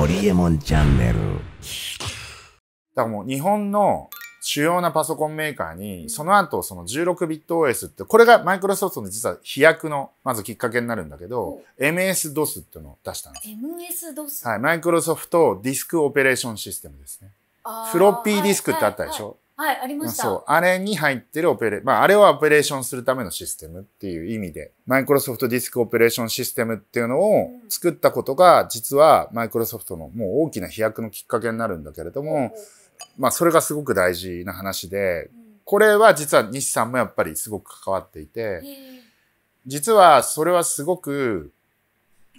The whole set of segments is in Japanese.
ホリエモンチャンネル。だからもう日本の主要なパソコンメーカーに、その後その 16bit OS って、これがマイクロソフトの実は飛躍の、まずきっかけになるんだけど、MS-DOS っていうのを出したんです。MS-DOS? はい、マイクロソフトディスクオペレーションシステムですね。フロッピーディスクってあったでしょ、はいはいはい、ありました。そう。あれに入ってるオペレ、まあ、あれはオペレーションするためのシステムっていう意味で、マイクロソフトディスクオペレーションシステムっていうのを作ったことが、実はマイクロソフトのもう大きな飛躍のきっかけになるんだけれども、まあ、それがすごく大事な話で、これは実は西さんもやっぱりすごく関わっていて、実はそれはすごく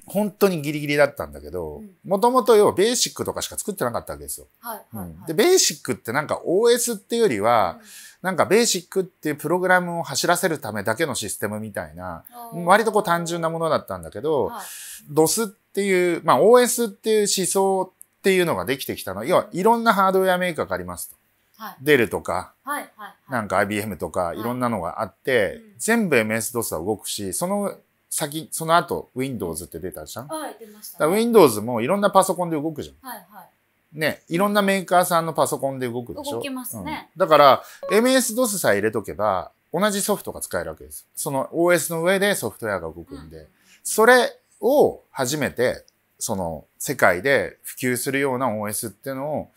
本当にギリギリだったんだけど、もともと要はベーシックとかしか作ってなかったわけですよ。はいはいはい、で、ベーシックってなんか OS っていうよりは、うん、なんかベーシックっていうプログラムを走らせるためだけのシステムみたいな、割とこう単純なものだったんだけど、はい、DOS っていう、まあ OS っていう思想っていうのができてきたの。要はいろんなハードウェアメーカーがありますと。はデルとか、はいなんか IBM とかいろんなのがあって、全部 MS-DOS は動くし、その先、その後、Windows って出たじゃんはい、出ました、ね、Windows もいろんなパソコンで動くじゃん。はいはい。ね、いろんなメーカーさんのパソコンで動くでしょ動きますね。うん、だから、MS-DOS さえ入れとけば、同じソフトが使えるわけです。その OS の上でソフトウェアが動くんで、うん、それを初めて、その世界で普及するような OS っていうのを、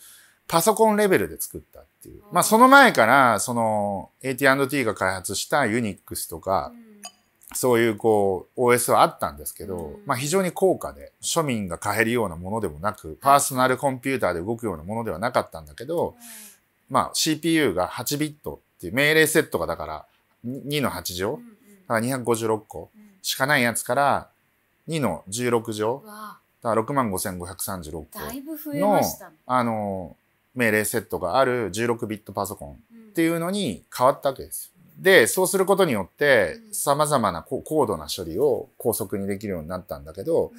パソコンレベルで作ったっていう。まあその前から、その AT&T が開発した Unix とか、うんそういうこう OS はあったんですけど、まあ非常に高価で、庶民が買えるようなものでもなく、パーソナルコンピューターで動くようなものではなかったんだけど、まあ CPU が8ビットっていう命令セットがだから2の8乗、だから256個しかないやつから2の16乗、だから65,536個の、あの、命令セットがある16ビットパソコンっていうのに変わったわけですよ。で、そうすることによって、様々な高度な処理を高速にできるようになったんだけど、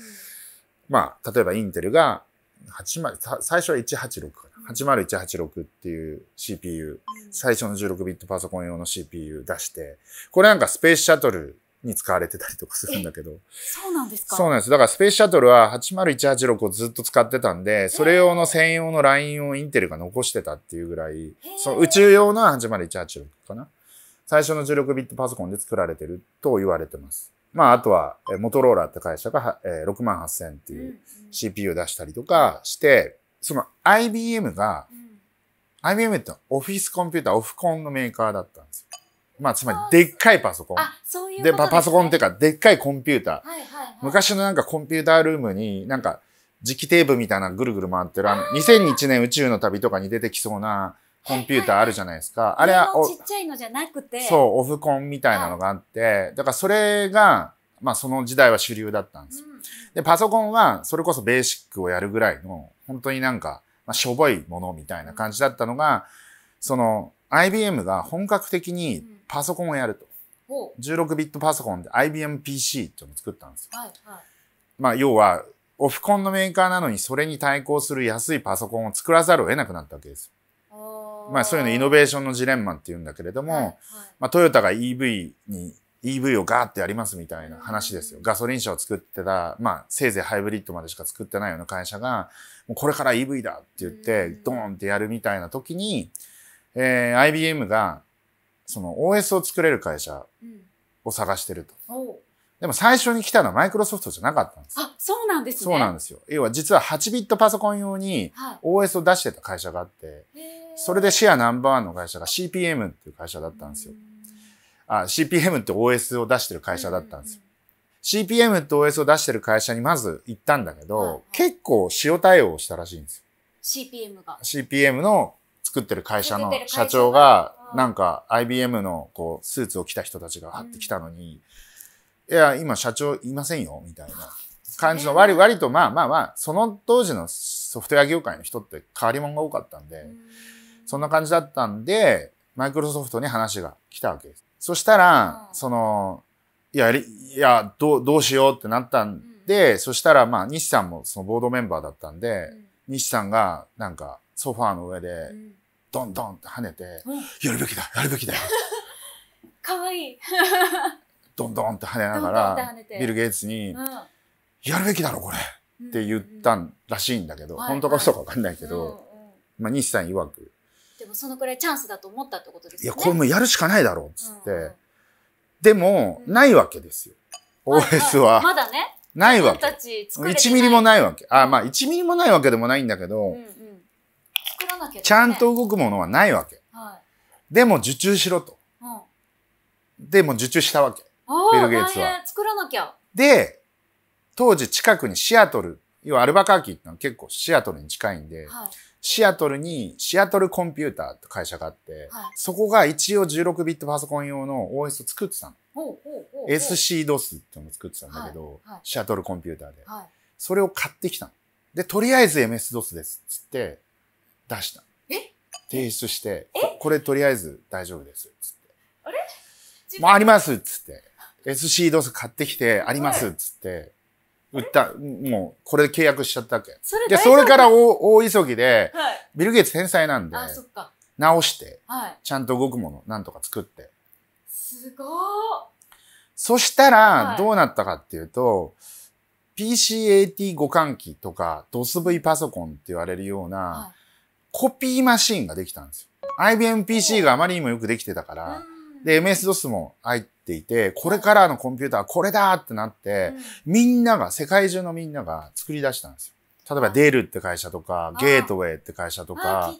まあ、例えばインテルが80、最初は186かな。80186っていう CPU、最初の16ビットパソコン用の CPU 出して、これなんかスペースシャトルに使われてたりとかするんだけど。そうなんですかそうなんです。だからスペースシャトルは80186をずっと使ってたんで、それ用の専用のラインをインテルが残してたっていうぐらい、その宇宙用の80186かな。最初の16ビットパソコンで作られてると言われてます。まあ、あとは、モトローラーって会社が6万8000っていう CPU 出したりとかして、その IBM が、IBM ってオフィスコンピューター、オフコンのメーカーだったんですよ。まあ、つまり、でっかいパソコン。そういうで、ね、パソコンっていうか、でっかいコンピューター、はいはいはい。昔のなんかコンピュータールームに、なんか、磁気テープみたいなぐるぐる回ってる、あの、2001年宇宙の旅とかに出てきそうな、コンピューターあるじゃないですか。あれは、ちっちゃいのじゃなくて。そう、オフコンみたいなのがあって、だからそれが、まあその時代は主流だったんですよ。うん、で、パソコンはそれこそベーシックをやるぐらいの、本当になんか、まあ、しょぼいものみたいな感じだったのが、うん、その IBM が本格的にパソコンをやると。うん、16ビットパソコンで IBMPC っていうのを作ったんですよ。はいはい、まあ要は、オフコンのメーカーなのにそれに対抗する安いパソコンを作らざるを得なくなったわけですよ。まあそういうのイノベーションのジレンマって言うんだけれども、はいはい、まあトヨタが EV に EV をガーってやりますみたいな話ですよ。ガソリン車を作ってた、まあ、せいぜいハイブリッドまでしか作ってないような会社が、もうこれから EV だって言って、ドーンってやるみたいな時に、えー、IBM が、その OS を作れる会社を探してると。でも最初に来たのはマイクロソフトじゃなかったんです。あ、そうなんですね。そうなんですよ。要は実は8ビットパソコン用に OS を出してた会社があって、はいそれでシェアナンバーワンの会社が CPM っていう会社だったんですよ。あ、CPM って OS を出してる会社だったんですよ。CPM って OS を出してる会社にまず行ったんだけど、はいはい、結構塩対応をしたらしいんですよ。CPM が。CPM の作ってる会社の社長が、なんか IBM のこうスーツを着た人たちが張ってきたのに、うん、いや、今社長いませんよ、みたいな感じの割、割とまあまあまあ、その当時のソフトウェア業界の人って変わり者が多かったんで、うんそんな感じだったんで、マイクロソフトに話が来たわけです。そしたら、その、いや、いや、どう、どうしようってなったんで、うん、そしたら、まあ、西さんもそのボードメンバーだったんで、うん、西さんが、なんか、ソファーの上で、ドンドンって跳ねて、やるべきだ、やるべきだよ。かわいい。ドンドンって跳ねながら、ビル・ゲイツに、うん、やるべきだろ、これって言ったらしいんだけど、本当か嘘かわかんないけど、まあ、西さん曰く、でもそのくらいチャンスだと思ったってことですよね。いや、これもやるしかないだろうっつって。うん、でも、うん、ないわけですよ。OS は。まだね。ないわけ。1ミリもないわけ。あ、まあ1ミリもないわけでもないんだけど、うんうんちゃんと動くものはないわけ。はい、でも受注しろと。でも受注したわけ。ビル・ゲイツは。作らなきゃ。で、当時近くにシアトル、要はアルバカーキってのは結構シアトルに近いんで、はいシアトルにシアトルコンピューターって会社があって、はい、そこが一応16ビットパソコン用の OS を作ってたの。SCDOS っていうのを作ってたんだけど、はいはい、シアトルコンピューターで、それを買ってきたの。で、とりあえず MSDOS ですっつって出した。え提出して、これとりあえず大丈夫ですっつって。あれもうありますっつって。SCDOS 買ってきて、ありますっつって、売った、もう、これで契約しちゃったわけ。それで、それから大大急ぎで、はい、ビル・ゲイツ天才なんで、あ、そっか。直して、はい、ちゃんと動くもの、なんとか作って。すごーそしたら、どうなったかっていうと、はい、PCAT 互換機とか、DOSV パソコンって言われるような、コピーマシンができたんですよ。IBM PC があまりにもよくできてたから、で、MS-DOS も、ていて、これからのコンピューターはこれだってなって、みんなが、世界中のみんなが作り出したんですよ。例えばデールって会社とか、ゲートウェイって会社とか、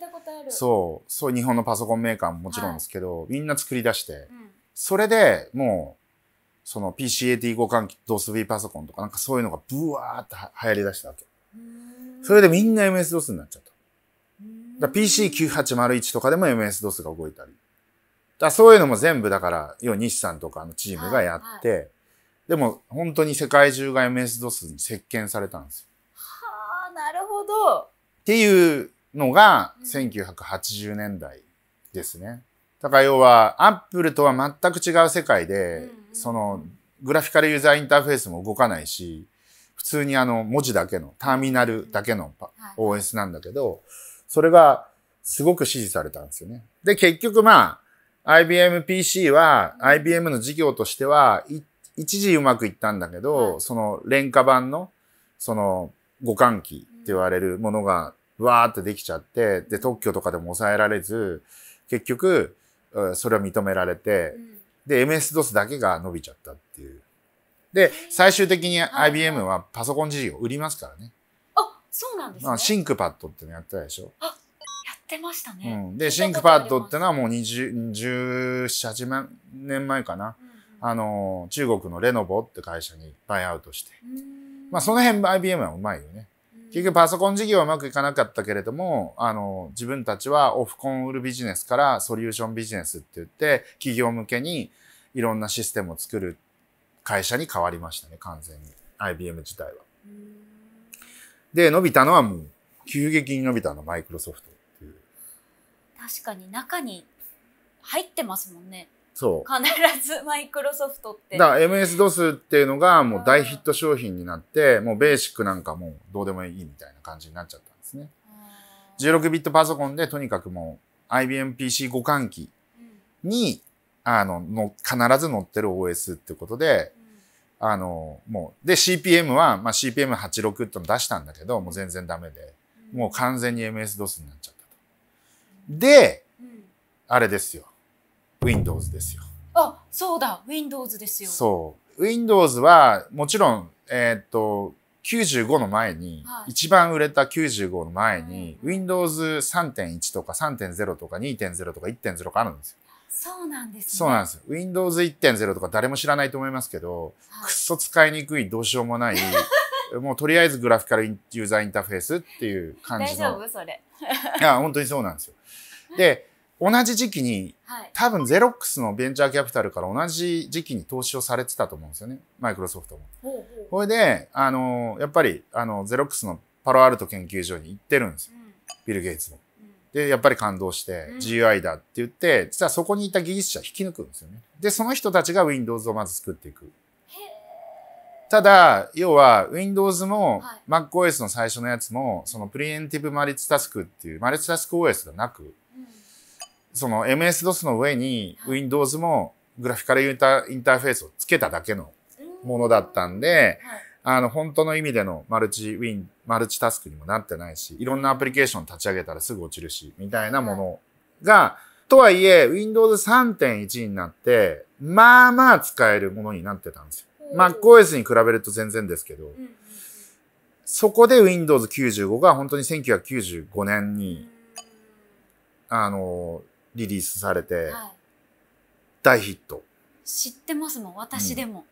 そう、そう日本のパソコンメーカーももちろんですけど、みんな作り出して、それでもう、その PCAT 互換機、DOSB パソコンとかなんかそういうのがブワーって流行り出したわけ。それでみんな MS-DOS になっちゃった。PC9801 とかでも MS-DOS が動いたり。だそういうのも全部だから、要は西さんとかのチームがやって、はいはい、でも本当に世界中が m s d o に席巻されたんですよ。はあ、なるほど。っていうのが1980年代ですね。だから要は、アップルとは全く違う世界で、その、グラフィカルユーザーインターフェースも動かないし、普通にあの、文字だけの、ターミナルだけの OS なんだけど、それがすごく支持されたんですよね。で、結局まあ、IBMPC は、IBM の事業としては、一時うまくいったんだけど、はい、その廉価版の、その、互換機って言われるものが、わーってできちゃって、で、特許とかでも抑えられず、結局、それは認められて、で、MS-DOS だけが伸びちゃったっていう。で、最終的に IBM はパソコン事業売りますからね。あ、そうなんですね。まあ、シンクパッドってのやってたでしょ。あ、ってましたね。うん、で、シンクパッドってのはもう17、8年前かな、うんうん、あの、中国のレノボって会社にバイアウトして。まあ、その辺 IBM はうまいよね。結局パソコン事業はうまくいかなかったけれども、あの、自分たちはオフコン売るビジネスからソリューションビジネスって言って、企業向けにいろんなシステムを作る会社に変わりましたね、完全に。IBM 自体は。で、伸びたのはもう、急激に伸びたの、マイクロソフト。確かに中に入ってますもんね。そう。必ずマイクロソフトって。だから MS-DOS っていうのがもう大ヒット商品になって、もうベーシックなんかもうどうでもいいみたいな感じになっちゃったんですね。16ビットパソコンでとにかくもう IBM PC 互換機に、うん、あのの、必ず載ってる OS ってことで、あの、もう、で CPM は、まあ、CPM86 っての出したんだけど、もう全然ダメで、もう完全に MS-DOS になっちゃた。で、うん、あれですよ。Windows ですよ。あ、そうだ。Windows ですよ。そう。Windows は、もちろん、えっ、と、95の前に、一番売れた95の前に、Windows 3.1とか3.0とか2.0とか1.0があるんですよ。そうなんです、ね、そうなんです。Windows 1.0とか誰も知らないと思いますけど、くっそ使いにくい、どうしようもない、もうとりあえずグラフィカルユーザーインターフェースっていう感じの。大丈夫それ。いや、本当にそうなんですよ。で、同じ時期に、はい、多分ゼロックスのベンチャーキャピタルから同じ時期に投資をされてたと思うんですよね。マイクロソフトも。ほいで、あの、やっぱり、あの、ゼロックスのパロアルト研究所に行ってるんですよ。うん、ビル・ゲイツも。で、やっぱり感動して、GUI だって言って、実はそこにいた技術者引き抜くんですよね。で、その人たちが Windows をまず作っていく。ただ、要は Windows も MacOS の最初のやつも、そのプリエンティブマルチタスクっていう、マルチタスク OS がなく、その MS-DOS の上に Windows もグラフィカルインタインターフェースをつけただけのものだったんで、あの、本当の意味でのマルチウィン、マルチタスクにもなってないし、いろんなアプリケーション立ち上げたらすぐ落ちるし、みたいなものが、とはいえ、Windows 3.1になって、まあまあ使えるものになってたんですよ。マック o s に比べると全然ですけど、そこで Windows 95が本当に1995年に、あの、リリースされて、大ヒット。知ってますもん、私でも。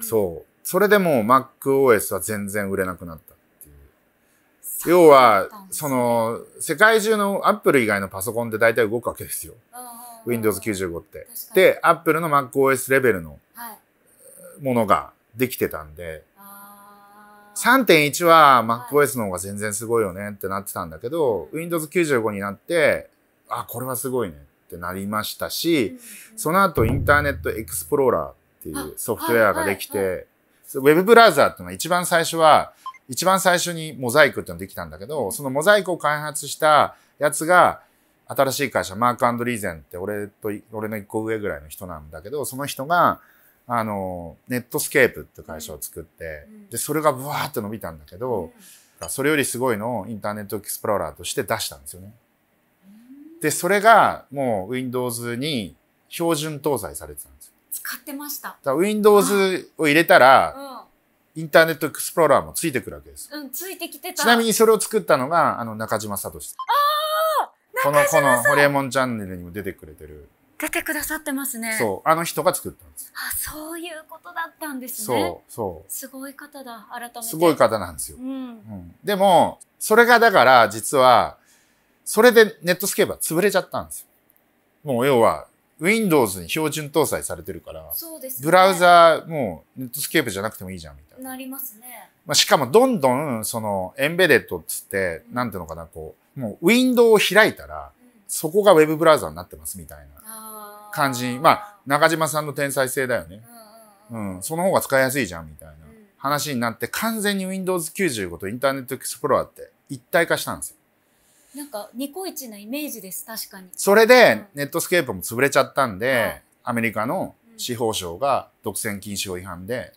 そう。それでも MacOS は全然売れなくなったっていう。要は、その、世界中の Apple 以外のパソコンって大体動くわけですよ。Windows 95って。で、Apple の MacOS レベルのものができてたんで、3.1は MacOS の方が全然すごいよねってなってたんだけど、Windows 95になって、あ、これはすごいねってなりましたし、その後インターネットエクスプローラーっていうソフトウェアができて、ウェブブラウザーっていうのは一番最初は、一番最初にモザイクっていうのできたんだけど、そのモザイクを開発したやつが、新しい会社、マークリーゼンって俺と、俺の一個上ぐらいの人なんだけど、その人が、あの、ネットスケープって会社を作って、で、それがブワーって伸びたんだけど、それよりすごいのをインターネットエクスプローラーとして出したんですよね。で、それがもう Windows に標準搭載されてたんですよ。使ってました。Windows を入れたら、インターネットエクスプローラーもついてくるわけです。うん、ついてきてた。ちなみにそれを作ったのが、あの、中島聡。ああこの、この、ホリエモンチャンネルにも出てくれてる。出てくださってますね。そう、あの人が作ったんです。あ、そういうことだったんですね。そう、そう。すごい方だ、改めて。すごい方なんですよ。うん。うん、でも、それがだから実は、それでネットスケーバは潰れちゃったんですよ。もう要は、Windows に標準搭載されてるから、そうです、ね、ブラウザもうネットスケーブじゃなくてもいいじゃんみたいな。なりますね。まあ、しかもどんどん、その、エンベデッドっつって、なんていうのかな、こう、もうウィンドウを開いたら、そこがウェブブラウザになってますみたいな。感じ。まあ、中島さんの天才性だよね。うん、その方が使いやすいじゃん、みたいな話になって、完全に Windows 95とインターネットエクスプローラーって一体化したんですよ。なんか、ニコイチなイメージです、確かに。それで、ネットスケープも潰れちゃったんで、アメリカの司法省が独占禁止法違反で、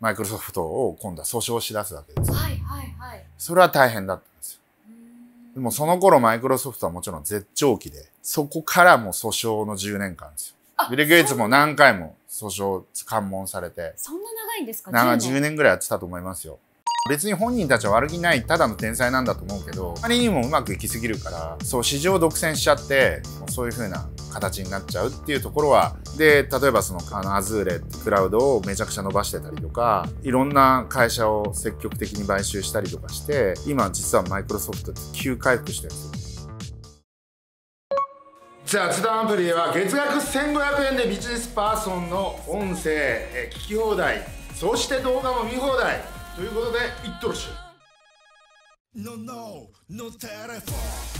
マイクロソフトを今度は訴訟し出すわけです。はいはいはい。それは大変だった。でもその頃マイクロソフトはもちろん絶頂期で、そこからも訴訟の10年間ですよ。ビル・ゲイツも何回も訴訟、関門されて。そんな長いんですか長い、,10 年ぐらいやってたと思いますよ。別に本人たちは悪気ないただの天才なんだと思うけどあまりにもうまくいきすぎるからそう市場独占しちゃってそういう風な形になっちゃうっていうところはで例えばそのあナアズーレってクラウドをめちゃくちゃ伸ばしてたりとかいろんな会社を積極的に買収したりとかして今実はマイクロソフトって急回復してるんですよ雑談アプリは月額1500円でビジネスパーソンの音声聞き放題そして動画も見放題ということでいっとろしゅ No, no, no telephone